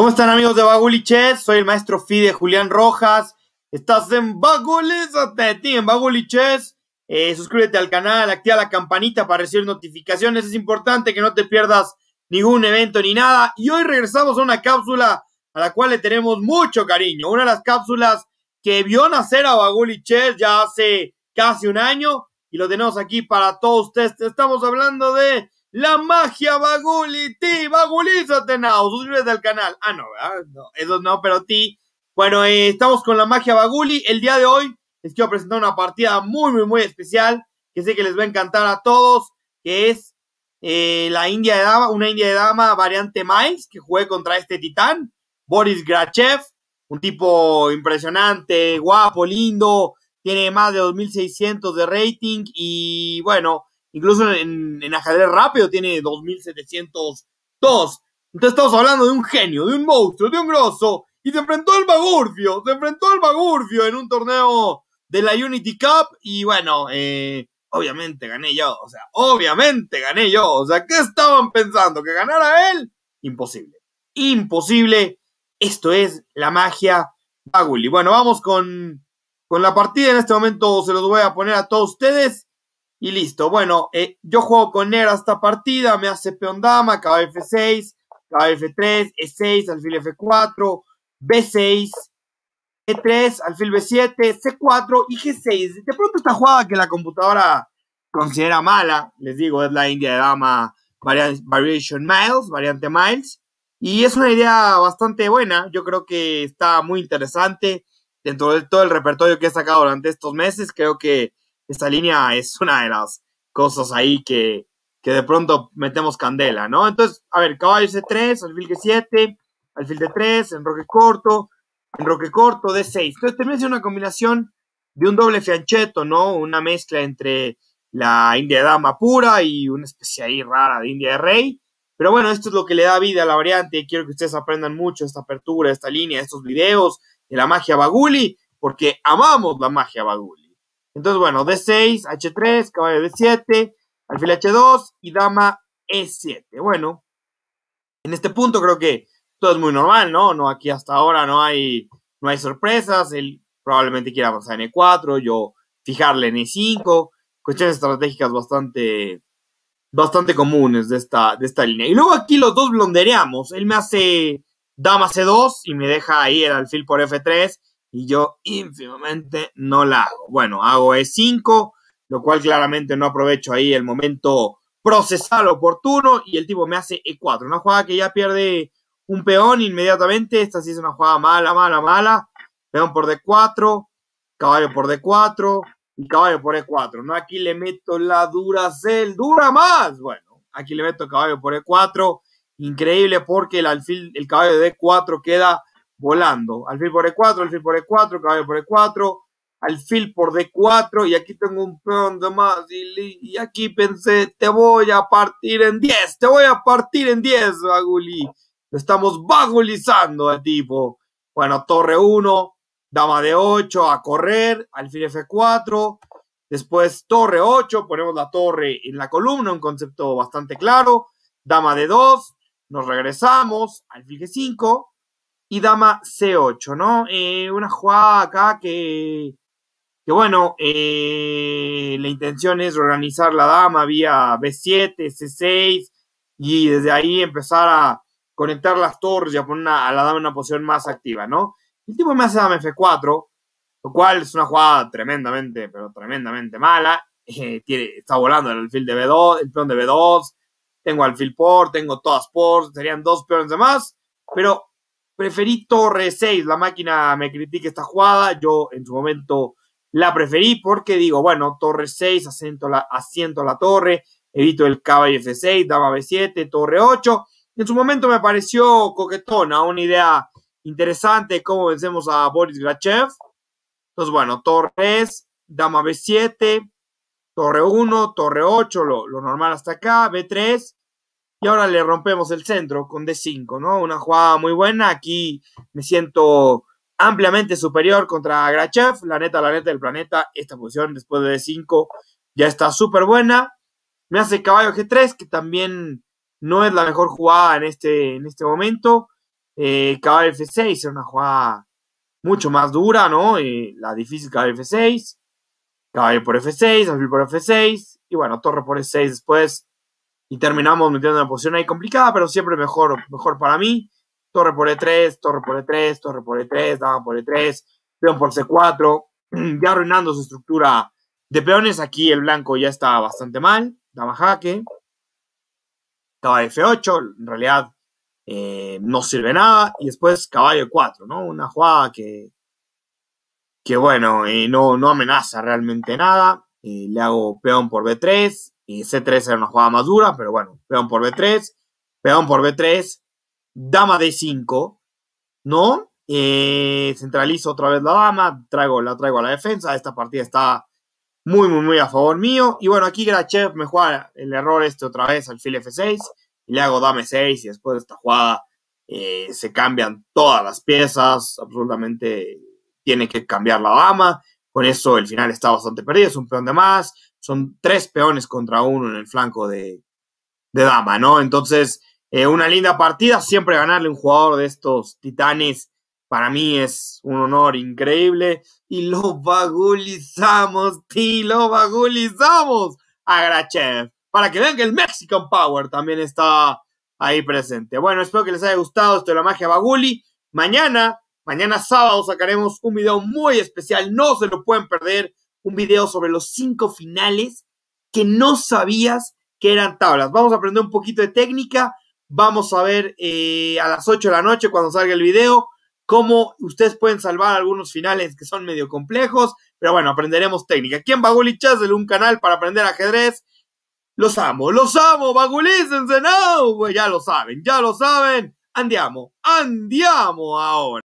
¿Cómo están amigos de Baguliches? Soy el maestro Fide Julián Rojas. Estás en Baguliches, en Baguliches. Eh, suscríbete al canal, activa la campanita para recibir notificaciones. Es importante que no te pierdas ningún evento ni nada. Y hoy regresamos a una cápsula a la cual le tenemos mucho cariño. Una de las cápsulas que vio nacer a Baguliches ya hace casi un año. Y lo tenemos aquí para todos ustedes. Estamos hablando de la magia Baguli, ti, bagulízate now, suscríbete al canal. Ah, no, No, eso no, pero ti. Bueno, eh, estamos con la magia Baguli. El día de hoy les quiero presentar una partida muy, muy, muy especial que sé que les va a encantar a todos, que es eh, la India de Dama, una India de Dama variante Miles, que jugué contra este titán, Boris Grachev, un tipo impresionante, guapo, lindo, tiene más de 2600 de rating y bueno, Incluso en, en ajedrez rápido tiene 2702. Entonces estamos hablando de un genio, de un monstruo, de un grosso. Y se enfrentó al Bagurfio, se enfrentó al Bagurfio en un torneo de la Unity Cup. Y bueno, eh, obviamente gané yo. O sea, obviamente gané yo. O sea, ¿qué estaban pensando? ¿Que ganara él? Imposible. Imposible. Esto es la magia Baguli. bueno, vamos con, con la partida. En este momento se los voy a poner a todos ustedes y listo. Bueno, eh, yo juego con Nera esta partida, me hace peón dama, caballo 6 caballo 3 E6, alfil F4, B6, E3, alfil B7, C4 y G6. De pronto esta jugada que la computadora considera mala, les digo, es la India de dama Variation Miles, variante Miles. Y es una idea bastante buena, yo creo que está muy interesante dentro de todo el repertorio que he sacado durante estos meses, creo que esta línea es una de las cosas ahí que, de pronto metemos candela, ¿no? Entonces, a ver, caballo C3, alfil de 7 alfil de 3 enroque corto, enroque corto, D6. Entonces, también es una combinación de un doble fiancheto, ¿no? Una mezcla entre la india dama pura y una especie ahí rara de india de rey. Pero bueno, esto es lo que le da vida a la variante. y Quiero que ustedes aprendan mucho esta apertura, esta línea, estos videos de la magia Baguli, porque amamos la magia Baguli. Entonces, bueno, D6, H3, caballo D7, alfil H2 y dama E7. Bueno, en este punto creo que todo es muy normal, ¿no? No, aquí hasta ahora no hay, no hay sorpresas. Él probablemente quiera avanzar en E4, yo fijarle en E5. Cuestiones estratégicas bastante, bastante comunes de esta, de esta línea. Y luego aquí los dos blondereamos. Él me hace dama C2 y me deja ahí el alfil por F3 y yo ínfimamente no la hago. Bueno, hago E5, lo cual claramente no aprovecho ahí el momento procesal oportuno y el tipo me hace E4. Una jugada que ya pierde un peón inmediatamente. Esta sí es una jugada mala, mala, mala. Peón por D4, caballo por D4 y caballo por E4. No, aquí le meto la dura cel, dura más. Bueno, aquí le meto caballo por E4. Increíble porque el alfil, el caballo de D4 queda volando. Alfil por E4, alfil por E4, caballo por E4, alfil por D4 y aquí tengo un peón de más y, aquí pensé, te voy a partir en 10, te voy a partir en 10, Baguli. Lo estamos bagulizando al tipo. Bueno, torre 1, dama de 8 a correr, alfil F4. Después torre 8, ponemos la torre en la columna, un concepto bastante claro. Dama de 2, nos regresamos, alfil G5, y dama C8, ¿no? Eh, una jugada acá que, que bueno, eh, la intención es organizar la dama vía B7, C6 y desde ahí empezar a conectar las torres y a poner a la dama en una posición más activa, ¿no? El tipo me hace dama F4, lo cual es una jugada tremendamente, pero tremendamente mala. Eh, está volando el alfil de B2, el peón de B2, tengo alfil por, tengo todas por, serían dos peones de más, pero Preferí Torre 6, la máquina me critica esta jugada, yo en su momento la preferí porque digo, bueno, Torre 6, asiento la, la torre, evito el caballo F6, dama B7, Torre 8. En su momento me pareció coquetona, una idea interesante cómo vencemos a Boris Grachev. Entonces, bueno, Torre 3, Dama B7, Torre 1, Torre 8, lo normal hasta acá, B3 y ahora le rompemos el centro con D5, ¿no? Una jugada muy buena. Aquí me siento ampliamente superior contra Grachev. La neta, la neta del planeta. Esta posición después de D5 ya está súper buena. Me hace caballo G3, que también no es la mejor jugada en este, en este momento. Eh, caballo F6 es una jugada mucho más dura, ¿no? Eh, la difícil caballo F6. Caballo por F6, alfil por F6. Y bueno, torre por F6 después y terminamos metiendo una posición ahí complicada, pero siempre mejor, mejor para mí. Torre por E3, torre por E3, torre por E3, dama por E3, peón por C4, ya arruinando su estructura de peones. Aquí el blanco ya está bastante mal, dama jaque, caballo F8, en realidad eh, no sirve nada, y después caballo 4, ¿no? Una jugada que, que bueno, eh, no, no amenaza realmente nada. Eh, le hago peón por B3, C3 era una jugada más dura, pero bueno, peón por B3, peón por B3, dama D5, ¿no? Eh, centralizo otra vez la dama, traigo, la traigo a la defensa, esta partida está muy, muy, muy a favor mío. Y bueno, aquí Grachev me juega el error este otra vez, alfil F6, le hago dame 6 y después de esta jugada eh, se cambian todas las piezas, absolutamente tiene que cambiar la dama, con eso el final está bastante perdido, es un peón de más, son tres peones contra uno en el flanco de, dama, ¿no? Entonces, eh, una linda partida, siempre ganarle un jugador de estos titanes, para mí es un honor increíble. Y lo bagulizamos, y lo bagulizamos a Grachev, para que vean que el Mexican Power también está ahí presente. Bueno, espero que les haya gustado esto de la magia Baguli. Mañana, mañana sábado sacaremos un video muy especial, no se lo pueden perder un video sobre los cinco finales que no sabías que eran tablas. Vamos a aprender un poquito de técnica. Vamos a ver eh, a las 8 de la noche cuando salga el video cómo ustedes pueden salvar algunos finales que son medio complejos. Pero bueno, aprenderemos técnica. ¿Quién Baguli de Un canal para aprender ajedrez. Los amo, los amo, bagulícense, no, ya lo saben, ya lo saben. Andiamo, andiamo ahora.